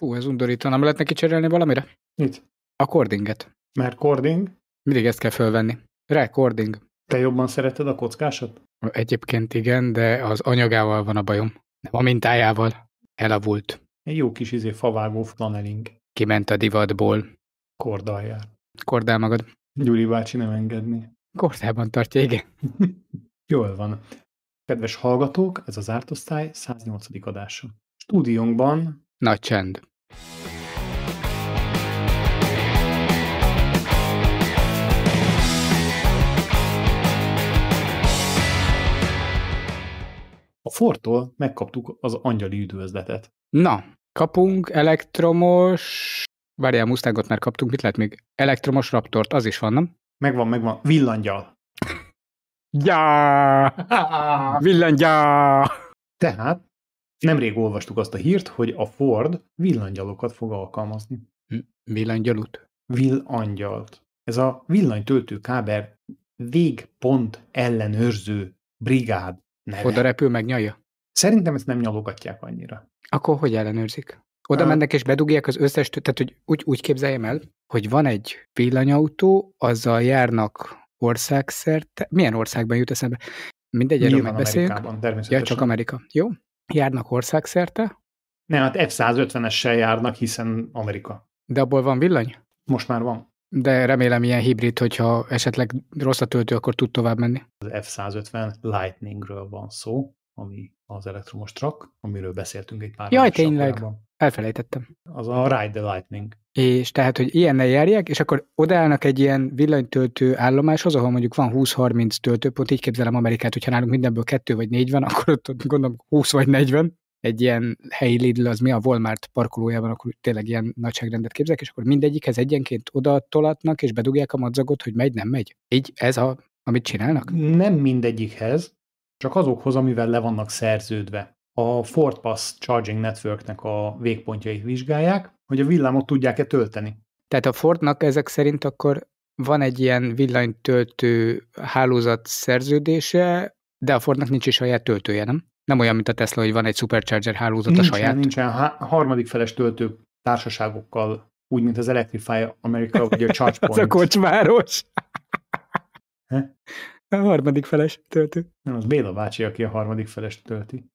Fú, ez undorító. Nem lehet neki cserélni valamire? Mit? A cordinget. Mert cording? Mindig ezt kell fölvenni. Recording. Te jobban szereted a kockásat? Egyébként igen, de az anyagával van a bajom. Nem a mintájával. Elavult. Egy jó kis izé favágó flaneling. Kiment a divatból. Kordal jár. Kordál magad. Gyuri bácsi nem engedni. Kordában tartja, igen. Jól van. Kedves hallgatók, ez az Ártosztály 108. adása. Stúdiónkban nagy csend. A Fortól megkaptuk az angyali üdvözletet. Na, kapunk elektromos... Várjál, Mustangot már kaptunk, mit lehet még? Elektromos Raptort, az is van, nem? Megvan, megvan. Villangyal. Ja! Villangyal! Tehát Nemrég olvastuk azt a hírt, hogy a Ford villanygyalokat fog alkalmazni. Villanygyalut? Villangyalt. Ez a villanytöltő kábel végpont ellenőrző brigád neve. Oda repül meg nyalja? Szerintem ezt nem nyalogatják annyira. Akkor hogy ellenőrzik? Oda mennek és bedugják az összes, tehát hogy úgy, úgy képzeljem el, hogy van egy villanyautó, azzal járnak országszerte, milyen országban jut eszembe? Mindegy, erről megbeszéljük. Ja, csak Amerika. Jó? járnak országszerte? Nem, hát F-150-essel járnak, hiszen Amerika. De abból van villany? Most már van. De remélem ilyen hibrid, hogyha esetleg rossz a töltő, akkor tud tovább menni. Az F-150 Lightningről van szó, ami az elektromos truck, amiről beszéltünk egy pár Jaj, tényleg, elfelejtettem. Az a Ride the Lightning. És tehát, hogy ilyennel járják, és akkor odaállnak egy ilyen villanytöltő állomáshoz, ahol mondjuk van 20-30 töltőpont, így képzelem Amerikát, hogyha nálunk mindenből kettő vagy négy van, akkor ott, ott gondolom 20 vagy 40, egy ilyen helyi Lidl, az mi a Walmart parkolójában, akkor tényleg ilyen nagyságrendet képzelek, és akkor mindegyikhez egyenként oda tolatnak, és bedugják a madzagot, hogy megy, nem megy. Így ez a, amit csinálnak? Nem mindegyikhez, csak azokhoz, amivel le vannak szerződve. A Ford Pass Charging Networknek a végpontjait vizsgálják, hogy a villámot tudják-e tölteni. Tehát a Fordnak ezek szerint akkor van egy ilyen villanytöltő hálózat szerződése, de a Fordnak nincs is saját töltője, nem? Nem olyan, mint a Tesla, hogy van egy supercharger hálózat nincsen, a saját. Nincsen, a harmadik feles töltő társaságokkal, úgy, mint az Electrify America, vagy a Charge Ez a kocsmáros. He? A harmadik feles töltő. Nem, az Béla bácsi, aki a harmadik feles tölti.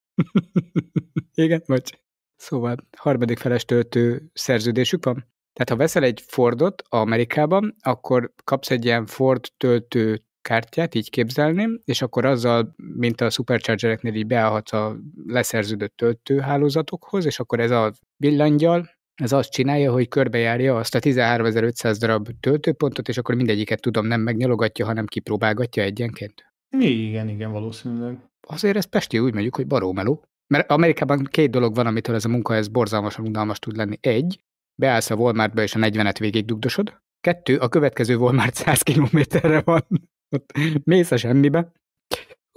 Igen, vagy. Szóval harmadik feles töltő szerződésük van. Tehát ha veszel egy Fordot Amerikában, akkor kapsz egy ilyen Ford töltő kártyát, így képzelném, és akkor azzal, mint a superchargereknél így beállhatsz a leszerződött töltőhálózatokhoz, és akkor ez a villangyal, ez azt csinálja, hogy körbejárja azt a 13500 darab töltőpontot, és akkor mindegyiket tudom nem megnyalogatja, hanem kipróbálgatja egyenként. Igen, igen, valószínűleg. Azért ez Pesti úgy mondjuk, hogy barómeló. Mert Amerikában két dolog van, amitől ez a munka ez borzalmasan unalmas tud lenni. Egy, beállsz a Walmartba és a 40-et végig dugdosod. Kettő, a következő Walmart 100 kilométerre van. Ott mész a semmibe.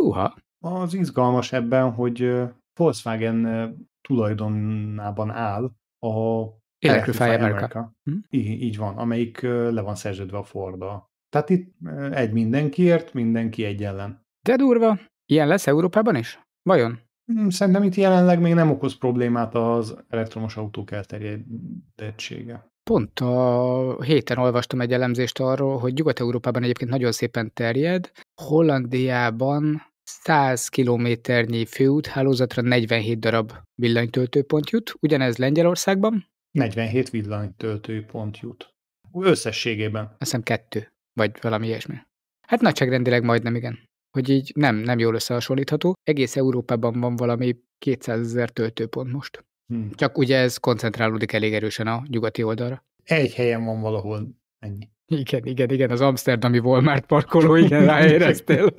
Uha. Az izgalmas ebben, hogy Volkswagen tulajdonában áll a Electrify America. America. Hm? Így, így van, amelyik le van szerződve a Forddal. Tehát itt egy mindenkiért, mindenki egy ellen. De durva. Ilyen lesz Európában is? Vajon? Mm, szerintem itt jelenleg még nem okoz problémát az elektromos autók elterjedettsége. Pont a héten olvastam egy elemzést arról, hogy Nyugat-Európában egyébként nagyon szépen terjed, Hollandiában 100 kilométernyi főúthálózatra 47 darab villanytöltőpont jut, ugyanez Lengyelországban? 47 villanytöltőpont jut. Összességében. Azt hiszem kettő, vagy valami ilyesmi. Hát nagyságrendileg majdnem igen hogy így nem, nem jól összehasonlítható. Egész Európában van valami 200 ezer töltőpont most. Hmm. Csak ugye ez koncentrálódik elég erősen a nyugati oldalra. Egy helyen van valahol ennyi. Igen, igen, igen, az amsterdami Walmart parkoló, igen, ráéreztél.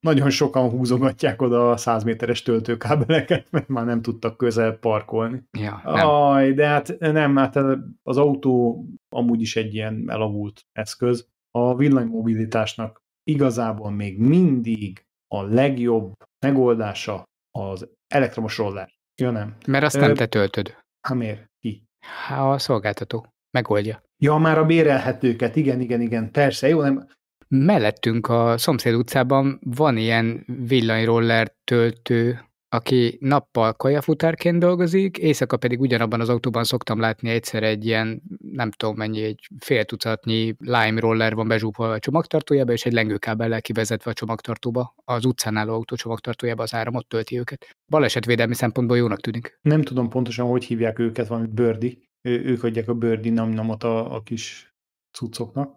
Nagyon sokan húzogatják oda a 100 méteres töltőkábeleket, mert már nem tudtak közel parkolni. Ja, nem. Aj, de hát nem, hát az autó amúgy is egy ilyen elavult eszköz. A villanymobilitásnak igazából még mindig a legjobb megoldása az elektromos rollás. Ja, nem. Mert azt Ö, nem te töltöd. Hát miért? Ki? Há, a szolgáltató. Megoldja. Ja, már a bérelhetőket, igen, igen, igen, persze, jó, nem? Mellettünk a szomszéd utcában van ilyen villanyroller töltő aki nappal kajafutárként dolgozik, éjszaka pedig ugyanabban az autóban szoktam látni egyszer egy ilyen, nem tudom mennyi, egy fél tucatnyi lime roller van bezsúfolva a csomagtartójába, és egy lengőkábellel kivezetve a csomagtartóba, az utcán álló autó csomagtartójába az áramot tölti őket. Balesetvédelmi szempontból jónak tűnik. Nem tudom pontosan, hogy hívják őket, valami bőrdi. ők adják a bőrdi namnamot a, a kis cuccoknak.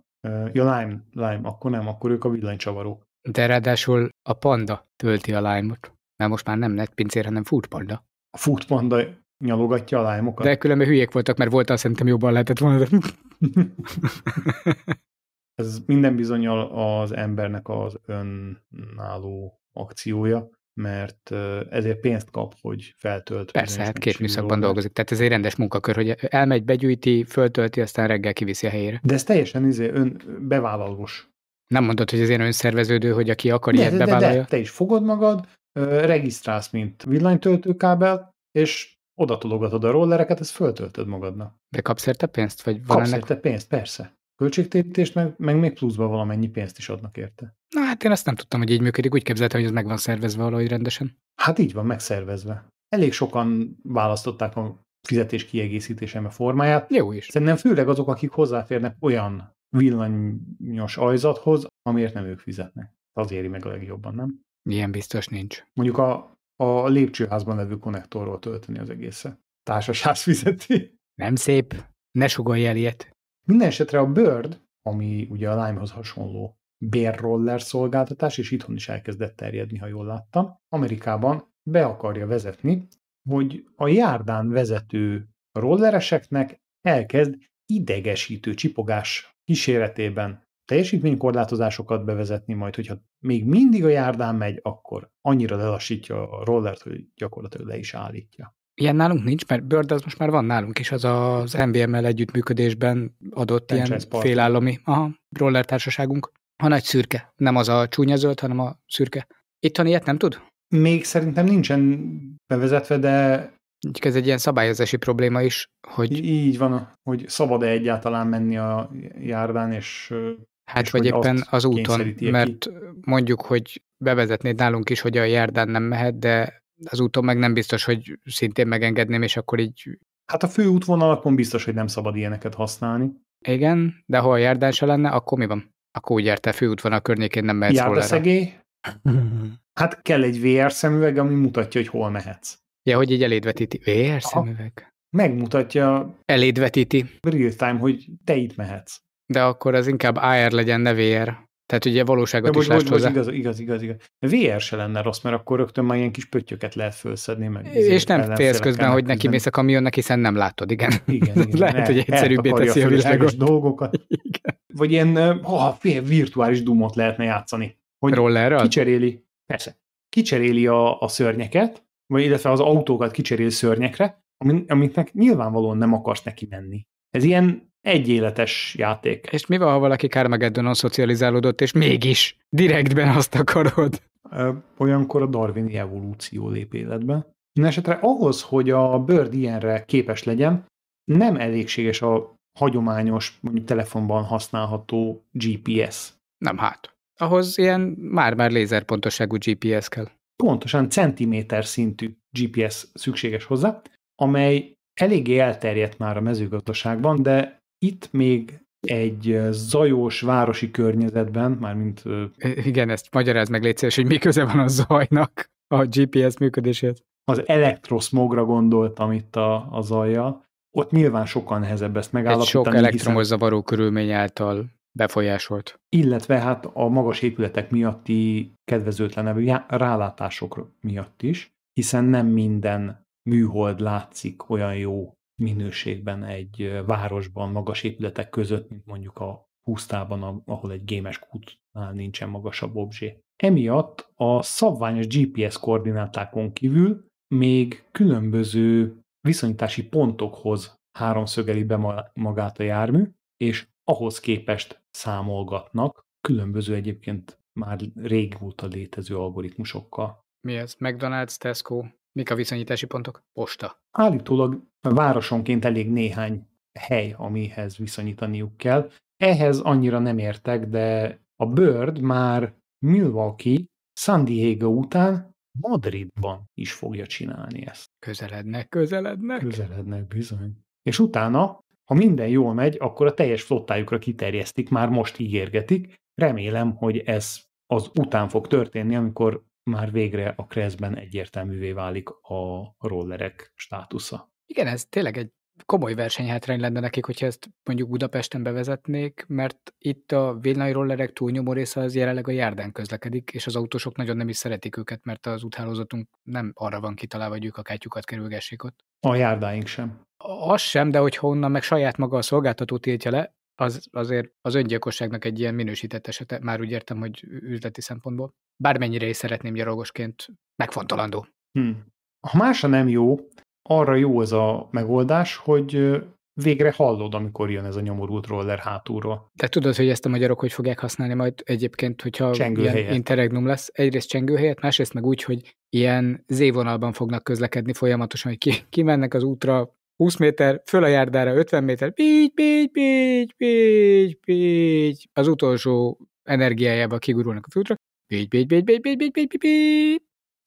Ja, lime, lime, akkor nem, akkor ők a villanycsavarók. De ráadásul a panda tölti a lime-ot. Mert most már nem lett pincér, hanem foodpanda. A foodpanda nyalogatja a lájmokat? De különben hülyék voltak, mert volt, azt szerintem jobban lehetett volna. De... Ez minden bizonyal az embernek az önálló akciója, mert ezért pénzt kap, hogy feltölt. Persze, hát két műszakban dolgozik, tehát ez egy rendes munkakör, hogy elmegy, begyűjti, föltölti, aztán reggel kiviszi a helyére. De ez teljesen izé, ön bevállalós. Nem mondod, hogy az ilyen önszerveződő, hogy aki akar de, ilyet de, bevállalja? De, de, te is fogod magad, regisztrálsz, mint villanytöltőkábel, és oda tologatod a rollereket, ezt föltöltöd magadnak. De kapsz érte pénzt? Vagy van kapsz ennek... érte pénzt, persze. Költségtérítést, meg, meg még pluszba valamennyi pénzt is adnak érte. Na hát én azt nem tudtam, hogy így működik, úgy képzeltem, hogy ez meg van szervezve valahogy rendesen. Hát így van, megszervezve. Elég sokan választották a fizetés kiegészítéseme formáját. Jó is. Szerintem főleg azok, akik hozzáférnek olyan villanyos ajzathoz, amiért nem ők fizetnek. Az éri meg a legjobban, nem? Ilyen biztos nincs. Mondjuk a, a lépcsőházban levő konnektorról tölteni az egészet. Társaság fizeti. Nem szép. Ne sugolj el ilyet. Minden esetre a Bird, ami ugye a Lime-hoz hasonló bérroller szolgáltatás, és itthon is elkezdett terjedni, ha jól láttam, Amerikában be akarja vezetni, hogy a járdán vezető rollereseknek elkezd idegesítő csipogás kíséretében teljesítménykorlátozásokat bevezetni, majd hogyha még mindig a járdán megy, akkor annyira lelassítja a rollert, hogy gyakorlatilag le is állítja. Ilyen nálunk nincs, mert Bird az most már van nálunk is, az az MVM-mel együttműködésben adott Franchise ilyen partner. félállami aha, roller társaságunk. A nagy szürke, nem az a csúnya zöld, hanem a szürke. Itthon ilyet nem tud? Még szerintem nincsen bevezetve, de... Ez egy ilyen szabályozási probléma is, hogy... Így van, hogy szabad-e egyáltalán menni a járdán, és Hát vagy éppen az úton, mert ki. mondjuk, hogy bevezetnéd nálunk is, hogy a járdán nem mehet, de az úton meg nem biztos, hogy szintén megengedném, és akkor így... Hát a fő útvonalakon biztos, hogy nem szabad ilyeneket használni. Igen, de ha a járdán se lenne, akkor mi van? Akkor úgy érte, főútvonal környékén nem mehetsz szegély? hát kell egy VR szemüveg, ami mutatja, hogy hol mehetsz. Ja, hogy így elédvetíti. VR Aha. szemüveg? Megmutatja... Elédvetíti. Real time, hogy te itt mehetsz de akkor az inkább AR legyen, ne VR. Tehát ugye valóságot most, is bocs, hozzá. Igaz, igaz, igaz, igaz. VR se lenne rossz, mert akkor rögtön már ilyen kis pöttyöket lehet felszedni. Meg és nem félsz közben, hogy neki mész a kamionnak, hiszen nem látod, igen. Igen, igen. lehet, el, hogy egyszerűbbé teszi a világot. dolgokat. Igen. Vagy ilyen ha, virtuális dumot lehetne játszani. Hogy Rollerral? Kicseréli, persze, kicseréli a, a szörnyeket, vagy illetve az autókat kicseréli szörnyekre, amiknek nyilvánvalóan nem akarsz neki menni. Ez ilyen egy életes játék. És mi van, ha valaki Carmageddonon szocializálódott, és mégis direktben azt akarod? Olyankor a darwini evolúció lép életbe. Mindenesetre ahhoz, hogy a Bird ilyenre képes legyen, nem elégséges a hagyományos, mondjuk telefonban használható GPS. Nem hát. Ahhoz ilyen már-már lézerpontosságú GPS kell. Pontosan centiméter szintű GPS szükséges hozzá, amely eléggé elterjedt már a mezőgazdaságban, de itt még egy zajos városi környezetben, mármint... Igen, ezt magyaráz meg légy szíves, hogy mi köze van a zajnak a GPS működéséhez. Az elektroszmogra gondoltam itt a, a zajja. Ott nyilván sokkal nehezebb ezt megállapítani. Egy sok elektromos hiszen... zavaró körülmény által befolyásolt. Illetve hát a magas épületek miatti kedvezőtlenebb rálátások miatt is, hiszen nem minden műhold látszik olyan jó minőségben egy városban, magas épületek között, mint mondjuk a pusztában, ahol egy gémes kútnál nincsen magasabb obzsé. Emiatt a szabványos GPS koordinátákon kívül még különböző viszonyítási pontokhoz háromszögeli be magát a jármű, és ahhoz képest számolgatnak különböző egyébként már régóta létező algoritmusokkal. Mi ez? McDonald's, Tesco, Mik a viszonyítási pontok? Posta. Állítólag városonként elég néhány hely, amihez viszonyítaniuk kell. Ehhez annyira nem értek, de a Bird már Milwaukee, San Diego után Madridban is fogja csinálni ezt. Közelednek, közelednek. Közelednek, bizony. És utána, ha minden jól megy, akkor a teljes flottájukra kiterjesztik, már most ígérgetik. Remélem, hogy ez az után fog történni, amikor már végre a kreszben egyértelművé válik a rollerek státusza. Igen, ez tényleg egy komoly versenyhátrány lenne nekik, hogyha ezt mondjuk Budapesten bevezetnék, mert itt a rollerek túlnyomó része az jelenleg a járdán közlekedik, és az autósok nagyon nem is szeretik őket, mert az úthálózatunk nem arra van kitalálva, hogy ők a kátyukat kerülgessék ott. A járdáink sem. Az sem, de hogyha onnan meg saját maga a szolgáltató tiltja le, az azért az öngyilkosságnak egy ilyen minősített esete, már úgy értem, hogy üzleti szempontból. Bármennyire is szeretném gyalogosként megfontolandó. Hmm. Ha másra nem jó, arra jó ez a megoldás, hogy végre hallod, amikor jön ez a nyomorult roller hátulról. De tudod, hogy ezt a magyarok hogy fogják használni majd egyébként, hogyha csengő ilyen helyet. interregnum lesz. Egyrészt csengő helyett, másrészt meg úgy, hogy ilyen z fognak közlekedni folyamatosan, hogy ki, kimennek az útra, 20 méter, föl a járdára 50 méter, bígy, bígy, bígy, bígy, bígy, az utolsó energiájába kigurulnak a fűtre, bígy, bígy, bígy, bígy, bígy, bígy, bígy, bígy.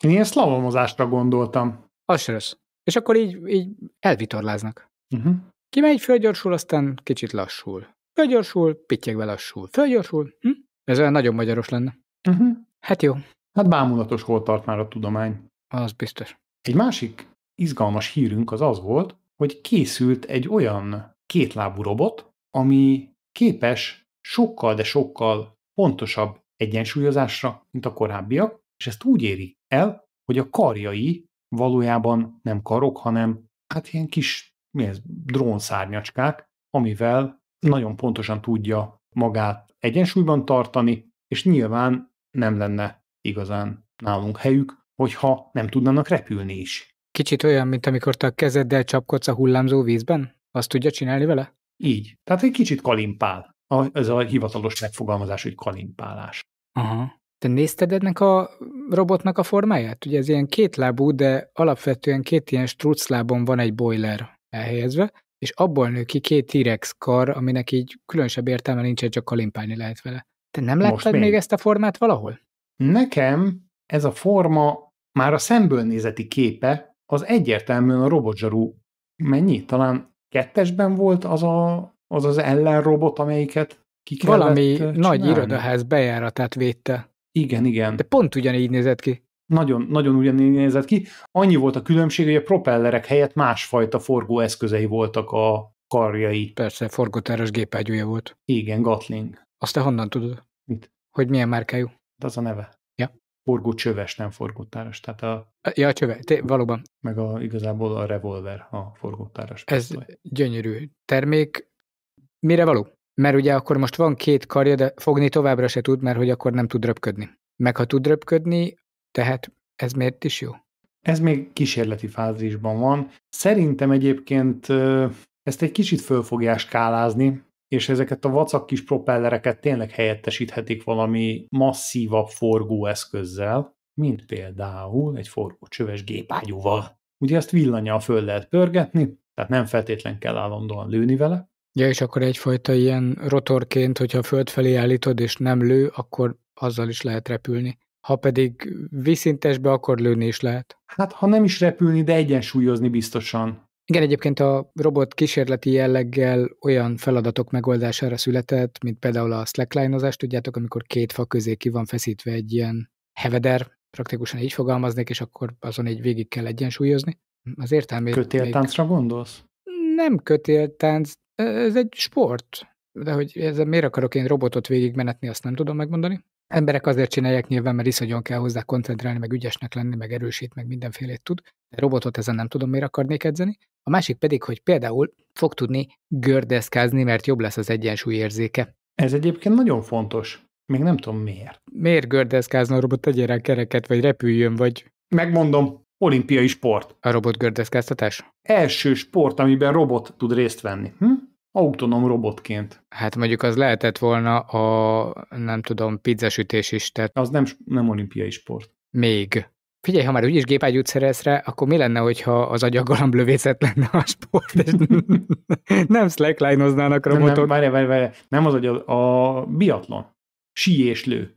Én ilyen szlalomozásra gondoltam. Az se rossz. És akkor így, így elvitorláznak. Uh-huh. Kimegy, fölgyorsul, aztán kicsit lassul. Fölgyorsul, pittyegve lassul. Fölgyorsul. Hm? Ez olyan nagyon magyaros lenne. Uh-huh. Hát jó. Hát bámulatos hol tart már a tudomány. Az biztos. Egy másik izgalmas hírünk az az volt, hogy készült egy olyan kétlábú robot, ami képes sokkal, de sokkal pontosabb egyensúlyozásra, mint a korábbiak, és ezt úgy éri el, hogy a karjai valójában nem karok, hanem hát ilyen kis mi ez, drónszárnyacskák, amivel nagyon pontosan tudja magát egyensúlyban tartani, és nyilván nem lenne igazán nálunk helyük, hogyha nem tudnának repülni is. Kicsit olyan, mint amikor te a kezeddel csapkodsz a hullámzó vízben? Azt tudja csinálni vele? Így. Tehát egy kicsit kalimpál. A, ez a hivatalos megfogalmazás, hogy kalimpálás. Aha. Te nézted ennek a robotnak a formáját? Ugye ez ilyen kétlábú, de alapvetően két ilyen struclábon van egy boiler elhelyezve, és abból nő ki két T-rex kar, aminek így különösebb értelme nincs, csak kalimpálni lehet vele. Te nem láttad még? még ezt a formát valahol? Nekem ez a forma már a szemből nézeti képe az egyértelműen a robotzsarú mennyi? Talán kettesben volt az a, az, az ellenrobot, amelyiket ki Valami csinálni. nagy irodaház bejáratát védte. Igen, igen. De pont ugyanígy nézett ki. Nagyon, nagyon ugyanígy nézett ki. Annyi volt a különbség, hogy a propellerek helyett másfajta forgó eszközei voltak a karjai. Persze, forgótáros gépágyúja volt. Igen, Gatling. Azt te honnan tudod? Mit? Hogy milyen márkájú? De hát az a neve forgó csöves, nem táras, Tehát a, ja, a csöve, té, valóban. Meg a, igazából a revolver a táras. Ez pisztoly. gyönyörű termék. Mire való? Mert ugye akkor most van két karja, de fogni továbbra se tud, mert hogy akkor nem tud röpködni. Meg ha tud röpködni, tehát ez miért is jó? Ez még kísérleti fázisban van. Szerintem egyébként ezt egy kicsit föl fogják skálázni, és ezeket a vacak kis propellereket tényleg helyettesíthetik valami masszívabb forgóeszközzel, mint például egy forgócsöves gépágyúval. Ugye ezt villanyjal föl lehet pörgetni, tehát nem feltétlen kell állandóan lőni vele. Ja, és akkor egyfajta ilyen rotorként, hogyha a föld felé állítod és nem lő, akkor azzal is lehet repülni. Ha pedig viszintesbe, akkor lőni is lehet. Hát, ha nem is repülni, de egyensúlyozni biztosan. Igen, egyébként a robot kísérleti jelleggel olyan feladatok megoldására született, mint például a slackline tudjátok, amikor két fa közé ki van feszítve egy ilyen heveder, praktikusan így fogalmaznék, és akkor azon egy végig kell egyensúlyozni. Az értelmét... Kötéltáncra még... gondolsz? Nem kötéltánc, ez egy sport. De hogy ezzel miért akarok én robotot végigmenetni, azt nem tudom megmondani emberek azért csinálják nyilván, mert iszonyon kell hozzá koncentrálni, meg ügyesnek lenni, meg erősít, meg mindenfélét tud. De robotot ezen nem tudom, miért akarnék edzeni. A másik pedig, hogy például fog tudni gördeszkázni, mert jobb lesz az egyensúlyérzéke. Ez egyébként nagyon fontos. Még nem tudom miért. Miért gördeszkázna a robot, tegyél rá kereket, vagy repüljön, vagy... Megmondom, olimpiai sport. A robot gördeszkáztatás? Első sport, amiben robot tud részt venni. Hm? Autonóm robotként. Hát mondjuk az lehetett volna a, nem tudom, pizzasütés is, tehát... Az nem, nem olimpiai sport. Még. Figyelj, ha már úgyis gépágyút szerez rá, akkor mi lenne, hogyha az agyagalamb lövészet lenne a sport, és nem slackline-oznának robotok? Nem, nem, várj, várj, várj, nem az hogy a biatlon. Síéslő.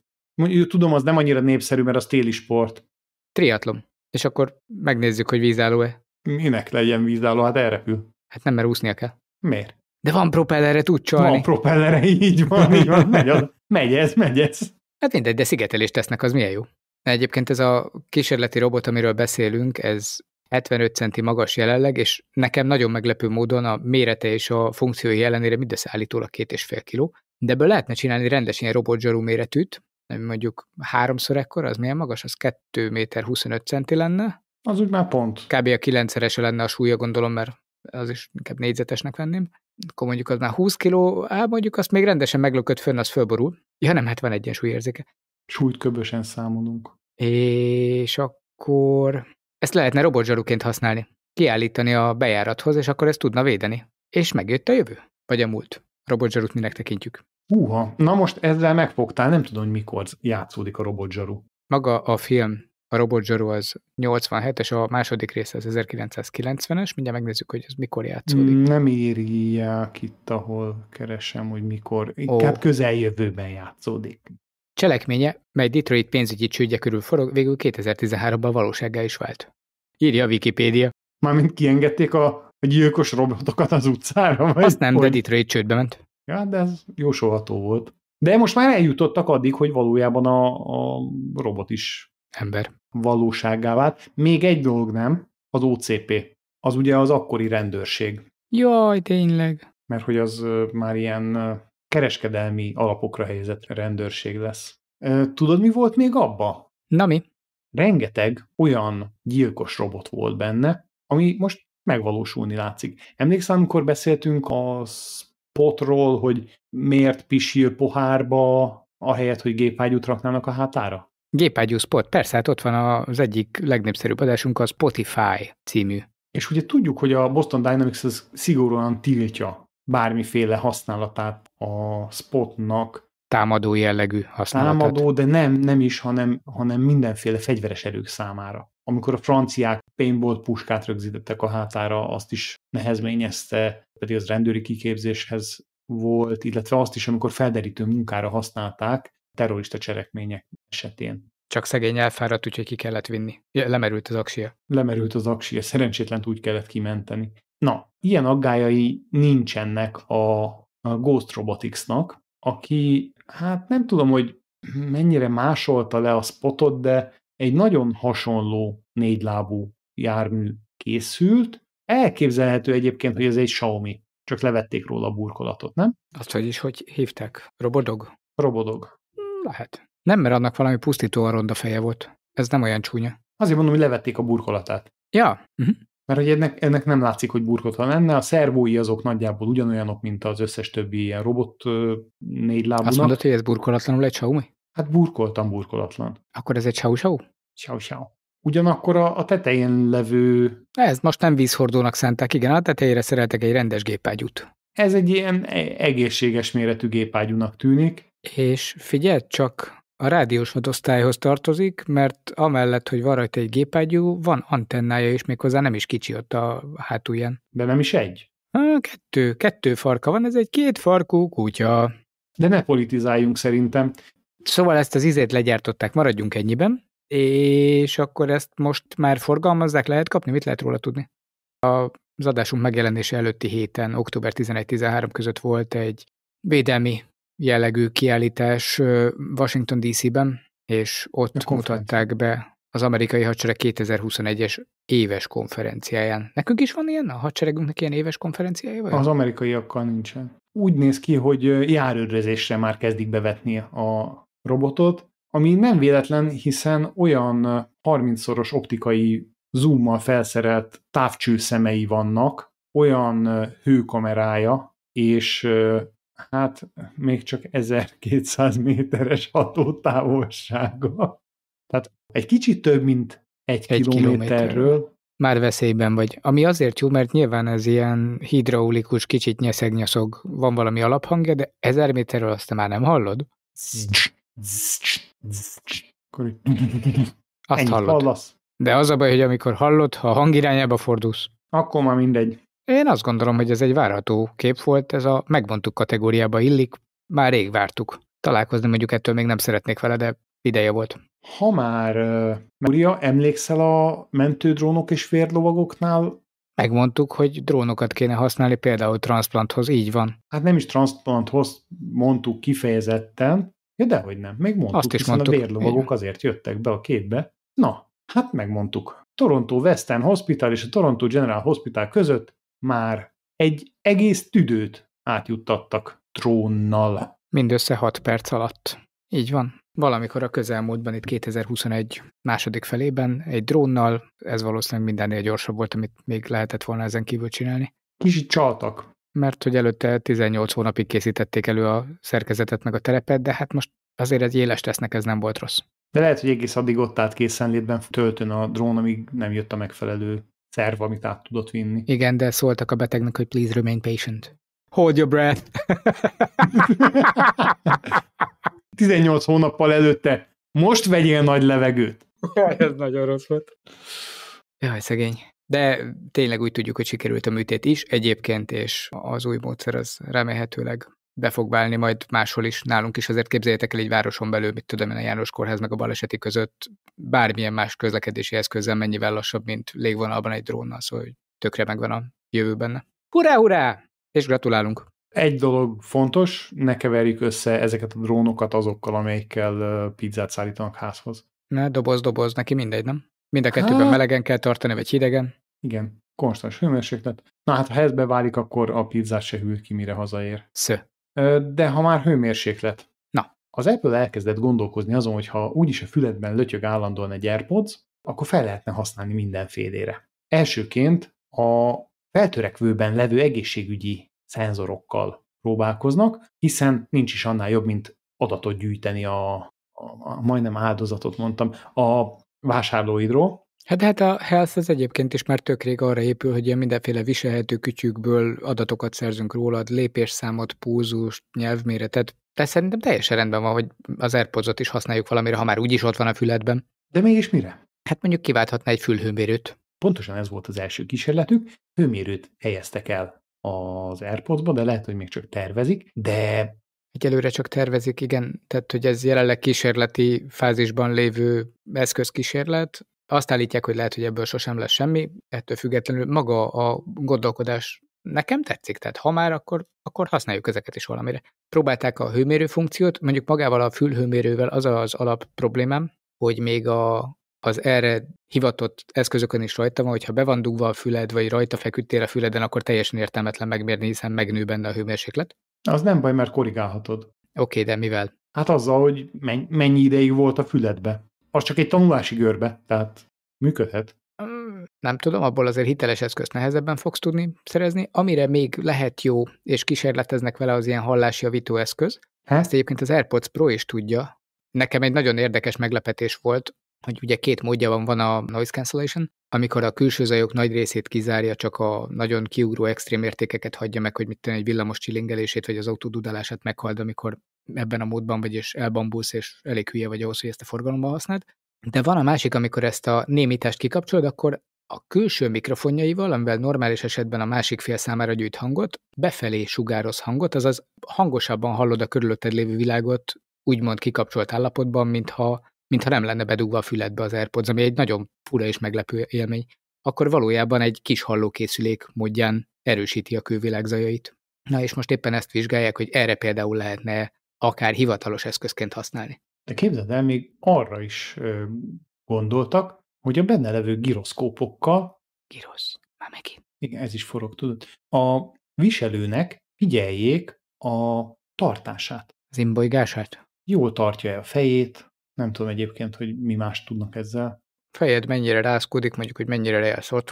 Tudom, az nem annyira népszerű, mert az téli sport. Triatlon. És akkor megnézzük, hogy vízálló-e. Minek legyen vízálló, hát elrepül. Hát nem, mert úsznia kell. Miért? De van propellerre, tud csalni. Van propellere, így van, így van, megy, az, megy ez, megy ez. Hát mindegy, de szigetelést tesznek, az milyen jó. egyébként ez a kísérleti robot, amiről beszélünk, ez 75 centi magas jelenleg, és nekem nagyon meglepő módon a mérete és a funkciói ellenére mindössze állítólag két és fél kiló, de ebből lehetne csinálni rendes ilyen robotzsarú méretűt, ami mondjuk háromszor ekkor, az milyen magas? Az 2 méter 25 centi lenne. Az úgy már pont. Kb. a kilencszerese lenne a súlya, gondolom, mert az is inkább négyzetesnek venném akkor mondjuk az már 20 kiló, á, mondjuk azt még rendesen meglökött fönn, az fölborul. Ja nem, 71 van súlyérzéke. Súlyt köbösen számolunk. És akkor ezt lehetne robotzsaruként használni. Kiállítani a bejárathoz, és akkor ezt tudna védeni. És megjött a jövő? Vagy a múlt? Robotzsarut minek tekintjük? Húha, na most ezzel megfogtál, nem tudom, hogy mikor játszódik a robotzsaru. Maga a film a Robot Zsaru az 87-es, a második része az 1990-es, mindjárt megnézzük, hogy ez mikor játszódik. Mm, nem írják itt, ahol keresem, hogy mikor, inkább oh. közeljövőben játszódik. Cselekménye, mely Detroit pénzügyi csődje körül forog, végül 2013-ban valósággá is vált. Írja a Wikipédia. Mármint kiengedték a, a gyilkos robotokat az utcára? Vagy Azt nem, hogy... de Detroit csődbe ment. Ja, de ez jósolható volt. De most már eljutottak addig, hogy valójában a, a robot is ember. Valóságá vált. Még egy dolog nem, az OCP. Az ugye az akkori rendőrség. Jaj, tényleg. Mert hogy az már ilyen kereskedelmi alapokra helyezett rendőrség lesz. Tudod, mi volt még abba? Na mi? Rengeteg olyan gyilkos robot volt benne, ami most megvalósulni látszik. Emlékszel, amikor beszéltünk a spotról, hogy miért pisil pohárba, ahelyett, hogy gépágyút raknának a hátára? Gépágyú Spot, persze, hát ott van az egyik legnépszerűbb adásunk, a Spotify című. És ugye tudjuk, hogy a Boston Dynamics az szigorúan tiltja bármiféle használatát a spotnak. Támadó jellegű használatát. Támadó, de nem, nem is, hanem, hanem mindenféle fegyveres erők számára. Amikor a franciák paintball puskát rögzítettek a hátára, azt is nehezményezte, pedig az rendőri kiképzéshez volt, illetve azt is, amikor felderítő munkára használták, terrorista cselekmények esetén. Csak szegény elfáradt, úgyhogy ki kellett vinni. Lemerült az aksia. Lemerült az aksia, szerencsétlent úgy kellett kimenteni. Na, ilyen aggájai nincsenek a, a Ghost Roboticsnak, aki, hát nem tudom, hogy mennyire másolta le a spotot, de egy nagyon hasonló négylábú jármű készült. Elképzelhető egyébként, hogy ez egy Xiaomi, csak levették róla a burkolatot, nem? Azt, hogy is hogy hívták? Robodog? Robodog. Lehet. Nem, mert annak valami a ronda feje volt. Ez nem olyan csúnya. Azért mondom, hogy levették a burkolatát. Ja. Uh-huh. Mert hogy ennek, ennek nem látszik, hogy burkotlan lenne. A szervói azok nagyjából ugyanolyanok, mint az összes többi ilyen robot négy lábúnak. Azt mondod, hogy ez burkolatlanul egy Xiaomi? Hát burkoltam burkolatlan. Akkor ez egy Xiao-Xiao? Xiao-Xiao. Ugyanakkor a, a tetején levő... Ez most nem vízhordónak szentek igen, a tetejére szereltek egy rendes gépágyút. Ez egy ilyen e-, egészséges méretű gépágyúnak tűnik. És figyelj csak, a rádiós hadosztályhoz tartozik, mert amellett, hogy van rajta egy gépágyú, van antennája is, méghozzá nem is kicsi ott a hátulján. De nem is egy? Há, kettő, kettő farka van, ez egy két farkú kutya. De ne politizáljunk szerintem. Szóval ezt az izét legyártották, maradjunk ennyiben, és akkor ezt most már forgalmazzák, lehet kapni, mit lehet róla tudni? A az adásunk megjelenése előtti héten, október 11-13 között volt egy védelmi jellegű kiállítás Washington DC-ben, és ott mutatták be az amerikai hadsereg 2021-es éves konferenciáján. Nekünk is van ilyen? A hadseregünknek ilyen éves konferenciája? Vagy? Az amerikaiakkal nincsen. Úgy néz ki, hogy járőrözésre már kezdik bevetni a robotot, ami nem véletlen, hiszen olyan 30-szoros optikai zoommal felszerelt távcső szemei vannak, olyan hőkamerája, és hát még csak 1200 méteres hatótávolsága. Tehát egy kicsit több, mint egy, egy kilométerről. kilométerről. Már veszélyben vagy. Ami azért jó, mert nyilván ez ilyen hidraulikus, kicsit nyeszegnyaszog, van valami alaphangja, de 1000 méterről azt már nem hallod? Azt Ennyi, hallod. Hallasz. De az a baj, hogy amikor hallod, ha a hang irányába fordulsz. Akkor már mindegy. Én azt gondolom, hogy ez egy várható kép volt, ez a megmondtuk kategóriába illik, már rég vártuk. Találkozni mondjuk ettől még nem szeretnék vele, de ideje volt. Ha már, Maria, emlékszel a mentődrónok és vérlovagoknál? Megmondtuk, hogy drónokat kéne használni például transplanthoz, így van. Hát nem is transplanthoz mondtuk kifejezetten, ja, hogy nem, még mondtuk, Azt is mondtuk. a vérlovagok azért jöttek be a képbe. Na, Hát megmondtuk. Toronto Western Hospital és a Toronto General Hospital között már egy egész tüdőt átjuttattak trónnal. Mindössze 6 perc alatt. Így van. Valamikor a közelmúltban, itt 2021 második felében egy drónnal, ez valószínűleg mindennél gyorsabb volt, amit még lehetett volna ezen kívül csinálni. Kicsit csaltak. Mert hogy előtte 18 hónapig készítették elő a szerkezetet meg a terepet, de hát most azért egy éles tesznek, ez nem volt rossz. De lehet, hogy egész addig ott állt készenlétben töltön a drón, amíg nem jött a megfelelő szerv, amit át tudott vinni. Igen, de szóltak a betegnek, hogy please remain patient. Hold your breath. 18 hónappal előtte most vegyél nagy levegőt. ez nagyon rossz volt. Jaj, szegény. De tényleg úgy tudjuk, hogy sikerült a műtét is egyébként, és az új módszer az remélhetőleg be fog válni majd máshol is, nálunk is. Azért képzeljétek el egy városon belül, mit tudom én, a János Kórház meg a baleseti között, bármilyen más közlekedési eszközzel mennyivel lassabb, mint légvonalban egy drónnal, szóval hogy tökre megvan a jövő benne. Hurrá, hurrá! És gratulálunk! Egy dolog fontos, ne keverjük össze ezeket a drónokat azokkal, amelyikkel pizzát szállítanak házhoz. Ne, doboz, doboz, neki mindegy, nem? Mind a hát- kettőben melegen kell tartani, vagy hidegen. Igen, konstans hőmérséklet. Na hát, ha ez beválik, akkor a pizzát se hűl ki, mire hazaér. Szö. De ha már hőmérséklet, na, az Apple elkezdett gondolkozni azon, hogy ha úgyis a fületben lötyög állandóan egy AirPods, akkor fel lehetne használni mindenfélére. Elsőként a feltörekvőben levő egészségügyi szenzorokkal próbálkoznak, hiszen nincs is annál jobb, mint adatot gyűjteni a, a, a majdnem áldozatot mondtam, a vásárlóidról, Hát de hát a Health az egyébként is már tök rég arra épül, hogy ilyen mindenféle viselhető kütyükből adatokat szerzünk rólad, lépésszámot, púzust, nyelvméretet. De szerintem teljesen rendben van, hogy az airpods is használjuk valamire, ha már úgyis ott van a füledben. De mégis mire? Hát mondjuk kiválthatna egy fülhőmérőt. Pontosan ez volt az első kísérletük. Hőmérőt helyeztek el az airpods de lehet, hogy még csak tervezik, de Egyelőre csak tervezik, igen, tehát hogy ez jelenleg kísérleti fázisban lévő eszközkísérlet, azt állítják, hogy lehet, hogy ebből sosem lesz semmi, ettől függetlenül maga a gondolkodás nekem tetszik, tehát ha már, akkor, akkor használjuk ezeket is valamire. Próbálták a hőmérő funkciót, mondjuk magával a fülhőmérővel az az alap problémám, hogy még a, az erre hivatott eszközökön is rajta van, hogyha be van dugva a füled, vagy rajta feküdtél a füleden, akkor teljesen értelmetlen megmérni, hiszen megnő benne a hőmérséklet. Az nem baj, mert korrigálhatod. Oké, okay, de mivel? Hát azzal, hogy mennyi ideig volt a füledbe az csak egy tanulási görbe, tehát működhet. Mm. Nem tudom, abból azért hiteles eszközt nehezebben fogsz tudni szerezni. Amire még lehet jó, és kísérleteznek vele az ilyen hallásjavító eszköz, hát? ezt egyébként az AirPods Pro is tudja. Nekem egy nagyon érdekes meglepetés volt, hogy ugye két módja van, van a noise cancellation, amikor a külső zajok nagy részét kizárja, csak a nagyon kiugró extrém értékeket hagyja meg, hogy mit tenni, egy villamos csilingelését vagy az autó dudálását meghald, amikor ebben a módban vagy, és elbambulsz, és elég hülye vagy ahhoz, hogy ezt a forgalomban használd. De van a másik, amikor ezt a némítást kikapcsolod, akkor a külső mikrofonjaival, amivel normális esetben a másik fél számára gyűjt hangot, befelé sugároz hangot, azaz hangosabban hallod a körülötted lévő világot úgymond kikapcsolt állapotban, mintha, mintha nem lenne bedugva a füledbe az AirPods, ami egy nagyon fura és meglepő élmény. Akkor valójában egy kis hallókészülék módján erősíti a külvilág zajait. Na és most éppen ezt vizsgálják, hogy erre például lehetne akár hivatalos eszközként használni. De képzeld el, még arra is ö, gondoltak, hogy a benne levő giroszkópokkal... Girosz, már megint. Igen, ez is forog, tudod. A viselőnek figyeljék a tartását. Az imbolygását? Jól tartja-e a fejét, nem tudom egyébként, hogy mi más tudnak ezzel. Fejed mennyire rászkodik, mondjuk, hogy mennyire lejelsz ott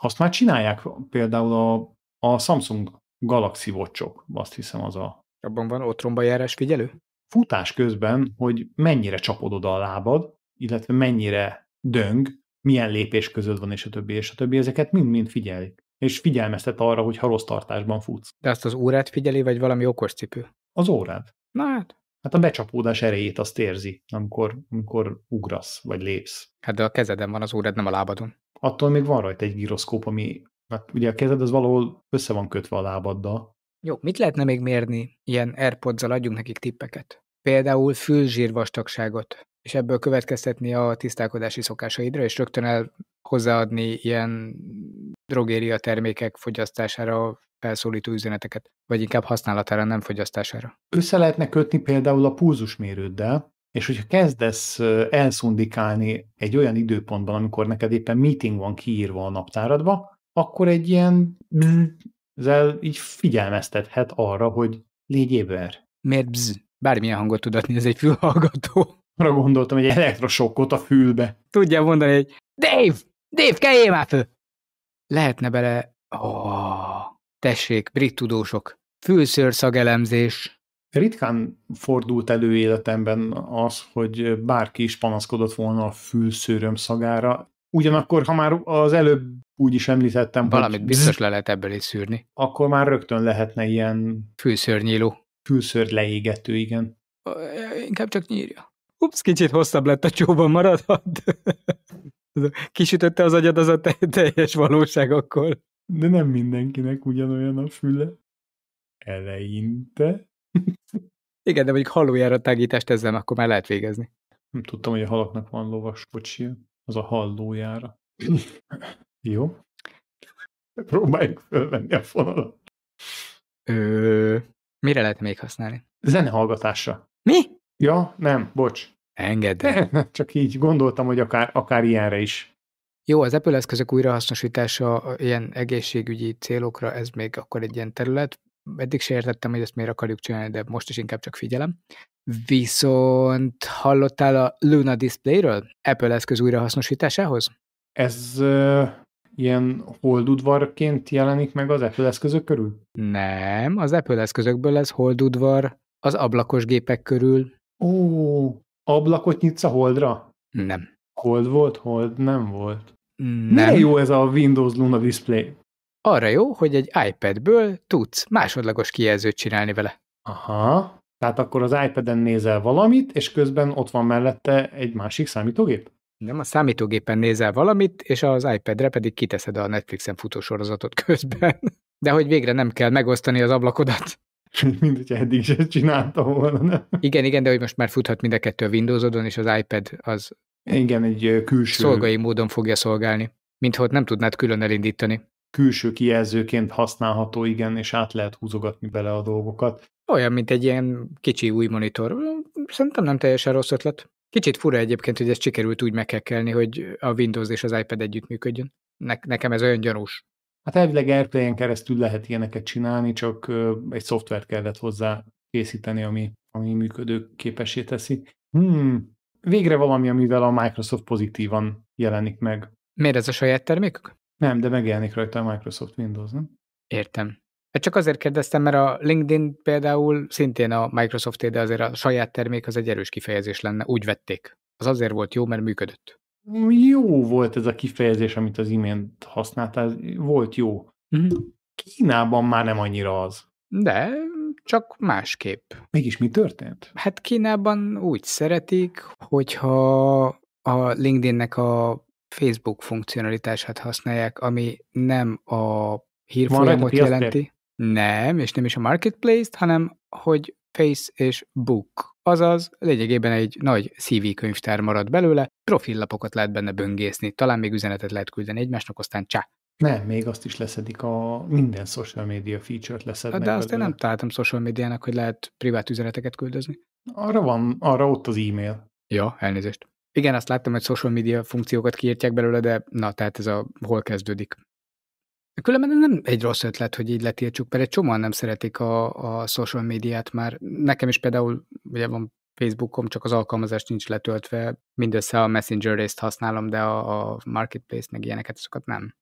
Azt már csinálják például a, a Samsung Galaxy watch -ok, azt hiszem az a abban van otromba járás figyelő? Futás közben, hogy mennyire csapod oda a lábad, illetve mennyire döng, milyen lépés között van, és a többi, és a többi, ezeket mind-mind figyelik. És figyelmeztet arra, hogy ha rossz tartásban futsz. De azt az órát figyeli, vagy valami okos cipő? Az órát. Na hát. Hát a becsapódás erejét azt érzi, amikor, amikor ugrasz, vagy lépsz. Hát de a kezeden van az órád, nem a lábadon. Attól még van rajta egy gyroszkóp, ami, hát ugye a kezed az valahol össze van kötve a lábaddal, jó, mit lehetne még mérni ilyen airpods adjunk nekik tippeket? Például fülzsír vastagságot, és ebből következtetni a tisztálkodási szokásaidra, és rögtön el hozzáadni ilyen drogéria termékek fogyasztására felszólító üzeneteket, vagy inkább használatára, nem fogyasztására. Össze lehetne kötni például a púzusmérőddel, és hogyha kezdesz elszundikálni egy olyan időpontban, amikor neked éppen meeting van kiírva a naptáradba, akkor egy ilyen ezzel így figyelmeztethet arra, hogy légy éber. Miért bzz? Bármilyen hangot tud adni, ez egy fülhallgató. Arra gondoltam, hogy egy elektrosokkot a fülbe. Tudja mondani, hogy Dave! Dave, keljél már föl! Lehetne bele... Oh, tessék, brit tudósok, fülszőrszagelemzés. Ritkán fordult elő életemben az, hogy bárki is panaszkodott volna a fülszőröm szagára. Ugyanakkor, ha már az előbb úgy is említettem, Valamit hogy biztos le lehet ebből is szűrni. Akkor már rögtön lehetne ilyen... Fűszörnyíló. Fűször leégető, igen. Inkább csak nyírja. Ups, kicsit hosszabb lett a csóban maradhat. Kisütötte az agyad az a teljes valóság akkor. De nem mindenkinek ugyanolyan a füle. Eleinte. Igen, de mondjuk hallójára tágítást ezzel akkor már lehet végezni. Nem tudtam, hogy a halaknak van lovas kocsia. Az a hallójára. Jó. Próbáljuk fölvenni a fonalat. Ö, mire lehet még használni? Zenehallgatásra. Mi? Ja, nem, bocs. Engedd el. Ne, csak így gondoltam, hogy akár, akár ilyenre is. Jó, az Apple eszközök újrahasznosítása ilyen egészségügyi célokra, ez még akkor egy ilyen terület. Eddig se értettem, hogy ezt miért akarjuk csinálni, de most is inkább csak figyelem. Viszont hallottál a Luna Displayről? Apple eszköz újrahasznosításához? Ez ilyen holdudvarként jelenik meg az Apple eszközök körül? Nem, az Apple eszközökből ez holdudvar az ablakos gépek körül. Ó, ablakot nyitsz a holdra? Nem. Hold volt, hold nem volt. Nem. Mire jó ez a Windows Luna Display? Arra jó, hogy egy iPad-ből tudsz másodlagos kijelzőt csinálni vele. Aha, tehát akkor az iPad-en nézel valamit, és közben ott van mellette egy másik számítógép? Nem, a számítógépen nézel valamit, és az iPad-re pedig kiteszed a Netflixen futó sorozatot közben. De hogy végre nem kell megosztani az ablakodat. Mint hogyha eddig se csináltam volna, nem? Igen, igen, de hogy most már futhat mind a kettő a Windowsodon, és az iPad az igen, egy külső... Szolgai módon fogja szolgálni, Mint hogy nem tudnád külön elindítani. Külső kijelzőként használható, igen, és át lehet húzogatni bele a dolgokat. Olyan, mint egy ilyen kicsi új monitor. Szerintem nem teljesen rossz ötlet. Kicsit fura egyébként, hogy ezt sikerült úgy megkekelni, hogy a Windows és az iPad együttműködjön. Ne- nekem ez olyan gyanús. Hát elvileg AirPlay-en keresztül lehet ilyeneket csinálni, csak egy szoftvert kellett hozzá készíteni, ami, ami működőképessé teszi. Hmm, végre valami, amivel a Microsoft pozitívan jelenik meg. Miért ez a saját termékük? Nem, de megjelenik rajta a Microsoft Windows, nem? Értem. Hát csak azért kérdeztem, mert a LinkedIn például szintén a Microsofté, de azért a saját termék az egy erős kifejezés lenne, úgy vették. Az azért volt jó, mert működött. Jó volt ez a kifejezés, amit az imént használtál, volt jó. Mm-hmm. Kínában már nem annyira az. De, csak másképp. Mégis mi történt? Hát Kínában úgy szeretik, hogyha a LinkedInnek a Facebook funkcionalitását használják, ami nem a hírfolyamot jelenti. Nem, és nem is a marketplace-t, hanem hogy face és book. Azaz, lényegében egy nagy CV könyvtár marad belőle, profillapokat lehet benne böngészni, talán még üzenetet lehet küldeni egymásnak, aztán csá. Nem, még azt is leszedik, a minden social media feature-t leszednek. De azt belőle. én nem találtam social médiának, hogy lehet privát üzeneteket küldözni. Arra van, arra ott az e-mail. Ja, elnézést. Igen, azt láttam, hogy social media funkciókat kiírtják belőle, de na, tehát ez a hol kezdődik. Különben ez nem egy rossz ötlet, hogy így letiltsuk, mert egy csomóan nem szeretik a, a social médiát már. Nekem is például, ugye van Facebookom, csak az alkalmazást nincs letöltve, mindössze a Messenger részt használom, de a, a Marketplace meg ilyeneket, azokat nem.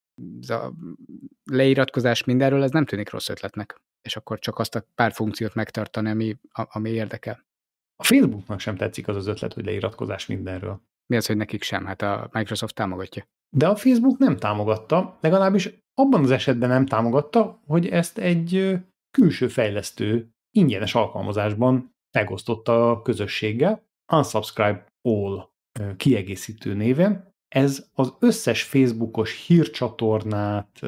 Ez a leiratkozás mindenről, ez nem tűnik rossz ötletnek, és akkor csak azt a pár funkciót megtartani, ami, a, ami érdekel. A Facebooknak sem tetszik az az ötlet, hogy leiratkozás mindenről. Mi az, hogy nekik sem? Hát a Microsoft támogatja. De a Facebook nem támogatta, legalábbis abban az esetben nem támogatta, hogy ezt egy külső fejlesztő ingyenes alkalmazásban megosztotta a közösséggel, Unsubscribe All kiegészítő néven. Ez az összes Facebookos hírcsatornát,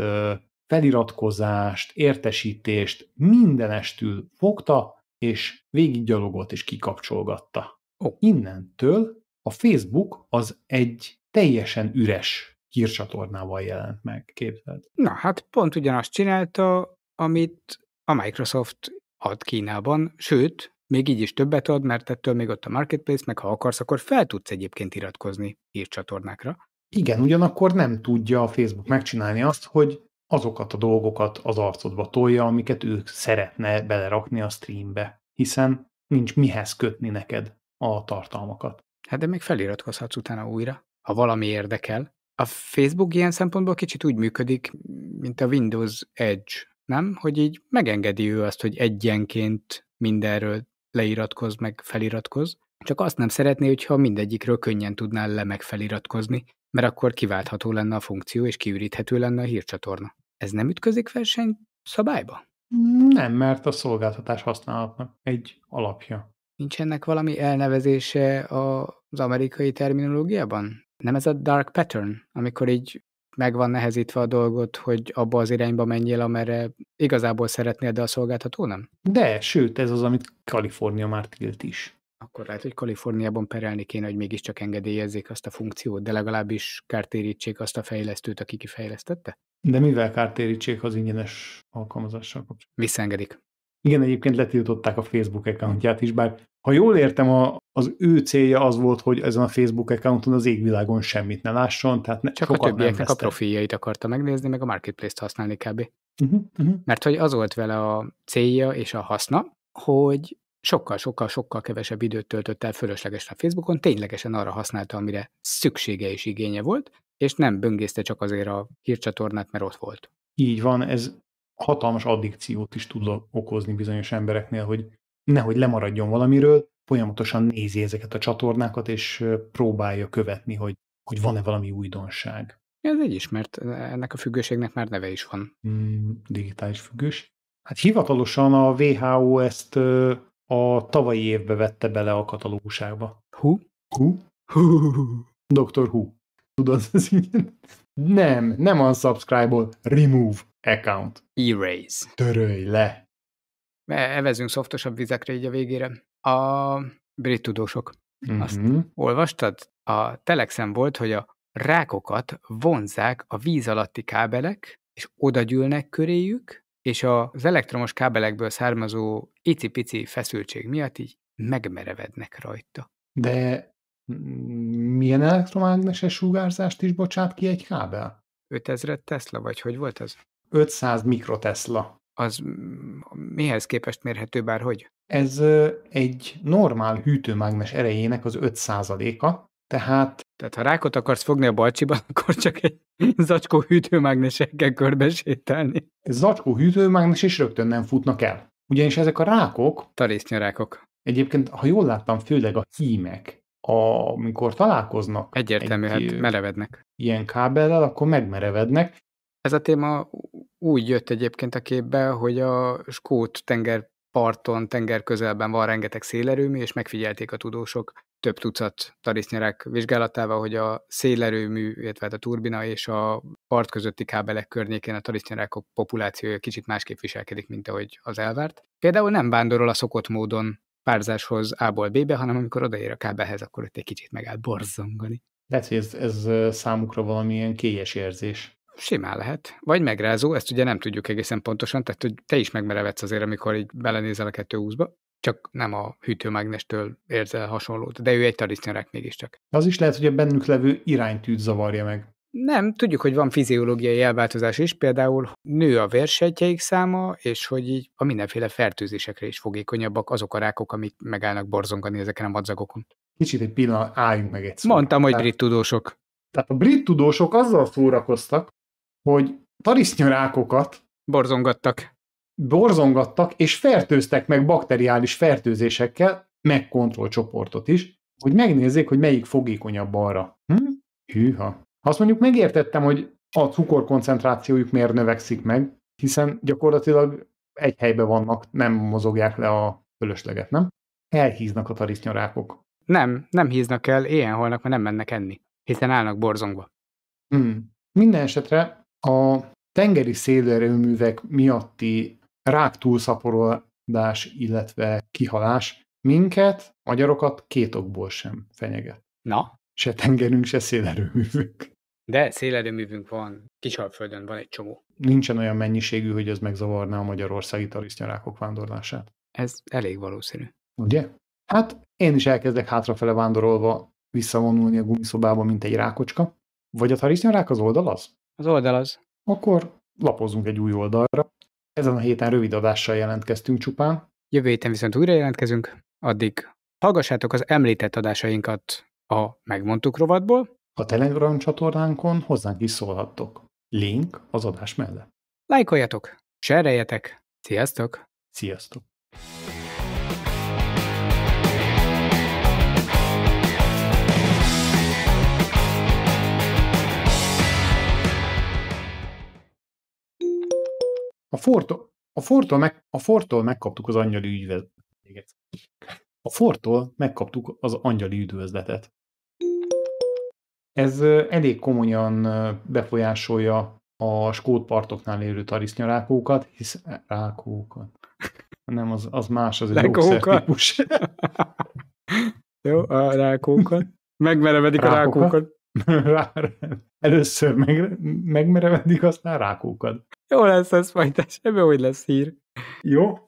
feliratkozást, értesítést mindenestül fogta, és végiggyalogolt és kikapcsolgatta. Oh. Innentől a Facebook az egy teljesen üres hírcsatornával jelent meg, képzeld. Na, hát pont ugyanazt csinálta, amit a Microsoft ad Kínában, sőt, még így is többet ad, mert ettől még ott a marketplace, meg ha akarsz, akkor fel tudsz egyébként iratkozni hírcsatornákra. Igen, ugyanakkor nem tudja a Facebook megcsinálni azt, hogy azokat a dolgokat az arcodba tolja, amiket ők szeretne belerakni a streambe, hiszen nincs mihez kötni neked a tartalmakat. Hát de még feliratkozhatsz utána újra, ha valami érdekel a Facebook ilyen szempontból kicsit úgy működik, mint a Windows Edge, nem? Hogy így megengedi ő azt, hogy egyenként mindenről leiratkoz, meg feliratkoz, csak azt nem szeretné, hogyha mindegyikről könnyen tudnál le meg feliratkozni, mert akkor kiváltható lenne a funkció, és kiüríthető lenne a hírcsatorna. Ez nem ütközik verseny szabályba? Nem, mert a szolgáltatás használatnak egy alapja. Nincs ennek valami elnevezése a az amerikai terminológiában? Nem ez a dark pattern, amikor így meg van nehezítve a dolgot, hogy abba az irányba menjél, amerre igazából szeretnél, de a szolgáltató nem? De, sőt, ez az, amit Kalifornia már tilt is. Akkor lehet, hogy Kaliforniában perelni kéne, hogy mégiscsak engedélyezzék azt a funkciót, de legalábbis kártérítsék azt a fejlesztőt, aki kifejlesztette? De mivel kártérítsék az ingyenes alkalmazással kapcsolatban? Visszaengedik. Igen, egyébként letiltották a Facebook accountját is, bár ha jól értem, a, az ő célja az volt, hogy ezen a Facebook accounton az égvilágon semmit ne lásson, tehát ne, Csak a többieknek a profiljait akarta megnézni, meg a marketplace-t használni kb. Uh-huh, uh-huh. Mert hogy az volt vele a célja és a haszna, hogy sokkal-sokkal-sokkal kevesebb időt töltött el fölöslegesen a Facebookon, ténylegesen arra használta, amire szüksége és igénye volt, és nem böngészte csak azért a hírcsatornát, mert ott volt. Így van, ez hatalmas addikciót is tud okozni bizonyos embereknél, hogy nehogy lemaradjon valamiről, folyamatosan nézi ezeket a csatornákat, és próbálja követni, hogy, hogy van-e valami újdonság. Ez egy ismert, ennek a függőségnek már neve is van. Mm, digitális függős. Hát hivatalosan a WHO ezt a tavalyi évbe vette bele a katalógusába. Hú? Hú? Hú. Doktor Hú. Tudod, ez igen? Nem, nem unsubscribe-ol, remove account. Erase. Törölj le. E, evezünk szoftosabb vizekre így a végére. A brit tudósok. Uh-huh. Azt mm-hmm. olvastad? A telexen volt, hogy a rákokat vonzák a víz alatti kábelek, és gyűlnek köréjük, és az elektromos kábelekből származó icipici feszültség miatt így megmerevednek rajta. De milyen elektromágneses sugárzást is bocsát ki egy kábel? 5000 Tesla, vagy hogy volt ez? 500 mikrotesla az mm, mihez képest mérhető bárhogy? Ez egy normál hűtőmágnes erejének az 5%-a, tehát... Tehát ha rákot akarsz fogni a balcsiban, akkor csak egy zacskó hűtőmágnesekkel körbe sétálni. Zacskó hűtőmágnes is rögtön nem futnak el. Ugyanis ezek a rákok... rákok. Egyébként, ha jól láttam, főleg a hímek, amikor találkoznak... Egyértelmű, egy, hát merevednek. Ilyen kábellel, akkor megmerevednek, ez a téma úgy jött egyébként a képbe, hogy a Skót tengerparton, tenger közelben van rengeteg szélerőmű, és megfigyelték a tudósok több tucat tarisznyerek vizsgálatával, hogy a szélerőmű, illetve hát a turbina és a part közötti kábelek környékén a tarisznyerek populációja kicsit másképp viselkedik, mint ahogy az elvárt. Például nem vándorol a szokott módon párzáshoz A-ból B-be, hanem amikor odaér a kábelhez, akkor ott egy kicsit megáll borzongani. Lehet, hogy ez, ez számukra valamilyen kélyes érzés. Simán lehet. Vagy megrázó, ezt ugye nem tudjuk egészen pontosan, tehát hogy te is megmerevedsz azért, amikor így belenézel a 220-ba, csak nem a hűtőmágnestől érzel hasonlót, de ő egy tarisznyarák mégiscsak. Az is lehet, hogy a bennük levő iránytűt zavarja meg. Nem, tudjuk, hogy van fiziológiai elváltozás is, például nő a vérsejtjeik száma, és hogy így a mindenféle fertőzésekre is fogékonyabbak azok a rákok, amik megállnak borzongani ezeken a madzagokon. Kicsit egy pillanat, álljunk meg egyszer. Mondtam, hogy brit tudósok. Tehát a brit tudósok azzal szórakoztak, hogy tarisznyarákokat borzongattak. Borzongattak, és fertőztek meg bakteriális fertőzésekkel, meg kontrollcsoportot is, hogy megnézzék, hogy melyik fogékonyabb arra. Hm? Hűha. Ha azt mondjuk megértettem, hogy a cukorkoncentrációjuk miért növekszik meg, hiszen gyakorlatilag egy helybe vannak, nem mozogják le a fölösleget, nem? Elhíznak a tarisznyarákok. Nem, nem híznak el, éjjel holnak, mert nem mennek enni, hiszen állnak borzongva. Hmm. Minden esetre a tengeri szélerőművek miatti rák túlszaporodás, illetve kihalás minket, magyarokat két okból sem fenyeget. Na? Se tengerünk, se szélerőművünk. De szélerőművünk van, Kisalföldön van egy csomó. Nincsen olyan mennyiségű, hogy ez megzavarná a magyarországi tarisznyarákok vándorlását. Ez elég valószínű. Ugye? Hát én is elkezdek hátrafele vándorolva visszavonulni a gumiszobába, mint egy rákocska. Vagy a tarisznyarák az oldalaz? Az oldal az. Akkor lapozzunk egy új oldalra. Ezen a héten rövid adással jelentkeztünk csupán. Jövő héten viszont újra jelentkezünk. Addig hallgassátok az említett adásainkat a Megmondtuk rovatból. A Telegram csatornánkon hozzánk is szólhattok. Link az adás mellett. Lájkoljatok, sereljetek. Sziasztok! Sziasztok! A Fortól, a Fortól, meg, a Fortól megkaptuk az angyali üdvözletet. A Fortól megkaptuk az angyali üdvözletet. Ez elég komolyan befolyásolja a skót partoknál élő tarisznyarákókat, hisz eh, rákókat. Nem, az, az más, az egy típus. Jó, a rákókat. Megmerevedik rákókat. a rákókat. Először meg, megmerevedik, aztán rákókad. Jó lesz ez majd, de semmi, hogy lesz hír. Jó,